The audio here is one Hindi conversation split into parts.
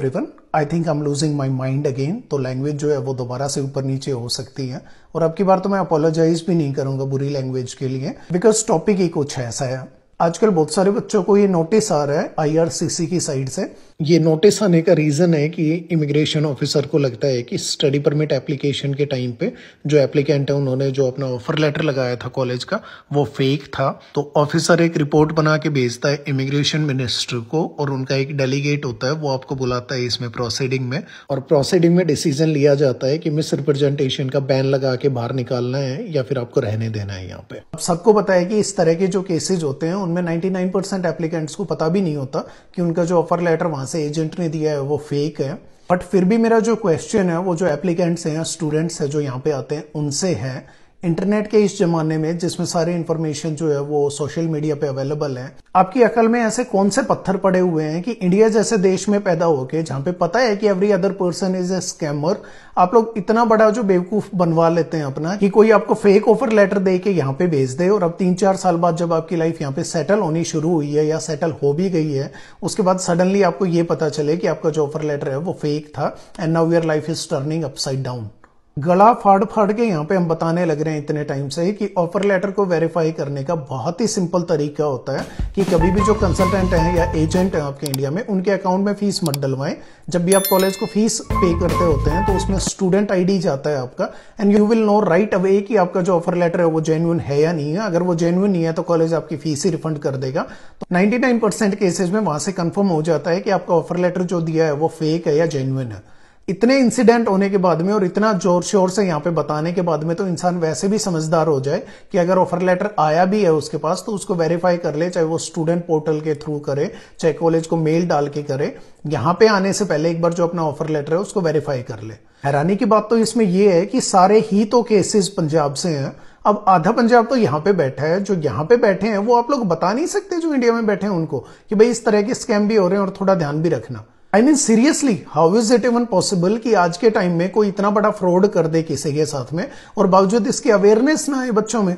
everyone I think I am losing my mind again तो लैंग्वेज जो है वो दोबारा से ऊपर नीचे हो सकती है और अब की बार तो मैं अपोलोजाइज भी नहीं करूंगा बुरी लैंग्वेज के लिए बिकॉज टॉपिक ही कुछ ऐसा है आजकल बहुत सारे बच्चों को ये नोटिस आ रहा है आईआरसीसी की साइड से ये नोटिस आने का रीज़न है कि इमिग्रेशन ऑफिसर को लगता है कि स्टडी परमिट एप्लीकेशन के टाइम पे जो एप्लीकेंट है उन्होंने जो अपना ऑफर लेटर लगाया था कॉलेज का वो फेक था तो ऑफिसर एक रिपोर्ट बना के भेजता है इमिग्रेशन मिनिस्टर को और उनका एक डेलीगेट होता है वो आपको बुलाता है इसमें प्रोसीडिंग में और प्रोसीडिंग में डिसीजन लिया जाता है कि मिस रिप्रेजेंटेशन का बैन लगा के बाहर निकालना है या फिर आपको रहने देना है यहाँ पे सबको पता है कि इस तरह के जो केसेज होते हैं उनमें 99 परसेंट एप्लीकेंट्स को पता भी नहीं होता कि उनका जो ऑफर लेटर वहां से एजेंट ने दिया है वो फेक है बट फिर भी मेरा जो क्वेश्चन है वो जो एप्लीकेंट्स हैं स्टूडेंट्स हैं जो यहाँ पे आते हैं उनसे है इंटरनेट के इस जमाने में जिसमें सारी इन्फॉर्मेशन जो है वो सोशल मीडिया पे अवेलेबल है आपकी अकल में ऐसे कौन से पत्थर पड़े हुए हैं कि इंडिया जैसे देश में पैदा होके जहां पे पता है कि every other person is a scammer आप लोग इतना बड़ा जो बेवकूफ बनवा लेते हैं अपना कि कोई आपको फेक ऑफर लेटर दे के यहाँ पे भेज दे और अब तीन चार साल बाद जब आपकी लाइफ यहाँ पे सेटल होनी शुरू हुई है या सेटल हो भी गई है उसके बाद सडनली आपको ये पता चले कि आपका जो ऑफर लेटर है वो फेक था and now your life is turning upside down गला फाड़ फाड़ के यहाँ पे हम बताने लग रहे हैं इतने टाइम से कि ऑफर लेटर को वेरीफाई करने का बहुत ही सिंपल तरीका होता है कि कभी भी जो कंसल्टेंट हैं या एजेंट हैं आपके इंडिया में उनके अकाउंट में फीस मत डलवाएं जब भी आप कॉलेज को फीस पे करते होते हैं तो उसमें स्टूडेंट आईडी जाता है आपका and you will know right away कि आपका जो ऑफर लेटर है वो जेन्यून है या नहीं है अगर वो जेन्यून नहीं है तो कॉलेज आपकी फीस ही रिफंड कर देगा तो नाइन्टी केसेज में वहां से कन्फर्म हो जाता है कि आपका ऑफर लेटर जो दिया है वो फेक है या जेन्यून है इतने इंसिडेंट होने के बाद में और इतना जोर शोर से यहां पे बताने के बाद में तो इंसान वैसे भी समझदार हो जाए कि अगर ऑफर लेटर आया भी है उसके पास तो उसको वेरीफाई कर ले चाहे वो स्टूडेंट पोर्टल के थ्रू करे चाहे कॉलेज को मेल डाल के करे यहां पे आने से पहले एक बार जो अपना ऑफर लेटर है उसको वेरीफाई कर ले हैरानी की बात तो इसमें यह है कि सारे ही तो केसेस पंजाब से हैं अब आधा पंजाब तो यहां पे बैठा है जो यहां पे बैठे हैं वो आप लोग बता नहीं सकते जो इंडिया में बैठे हैं उनको कि भाई इस तरह के स्कैम भी हो रहे हैं और थोड़ा ध्यान भी रखना I mean seriously how is it even possible कि आज के टाइम में कोई इतना बड़ा फ्रॉड कर दे किसी के साथ में और बावजूद इसकी अवेयरनेस ना है बच्चों में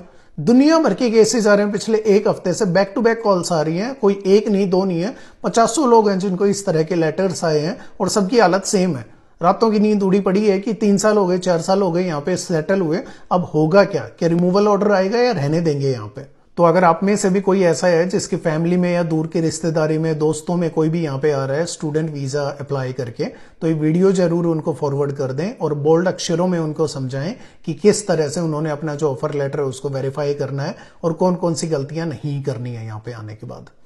दुनिया भर के केसेस आ रहे हैं पिछले एक हफ्ते से बैक टू बैक कॉल्स आ रही हैं कोई एक नहीं दो नहीं है पचासों लोग हैं जिनको इस तरह के लेटर्स आए हैं और सबकी हालत सेम है रातों की नींद उड़ी पड़ी है कि तीन साल हो गए चार साल हो गए यहाँ पे सेटल हुए अब होगा क्या क्या रिमूवल ऑर्डर आएगा या रहने देंगे यहाँ पे तो अगर आप में से भी कोई ऐसा है जिसकी फैमिली में या दूर के रिश्तेदारी में दोस्तों में कोई भी यहाँ पे आ रहा है स्टूडेंट वीजा अप्लाई करके तो ये वीडियो जरूर उनको फॉरवर्ड कर दें और बोल्ड अक्षरों में उनको समझाएं कि किस तरह से उन्होंने अपना जो ऑफर लेटर है उसको वेरीफाई करना है और कौन कौन सी गलतियां नहीं करनी है यहाँ पे आने के बाद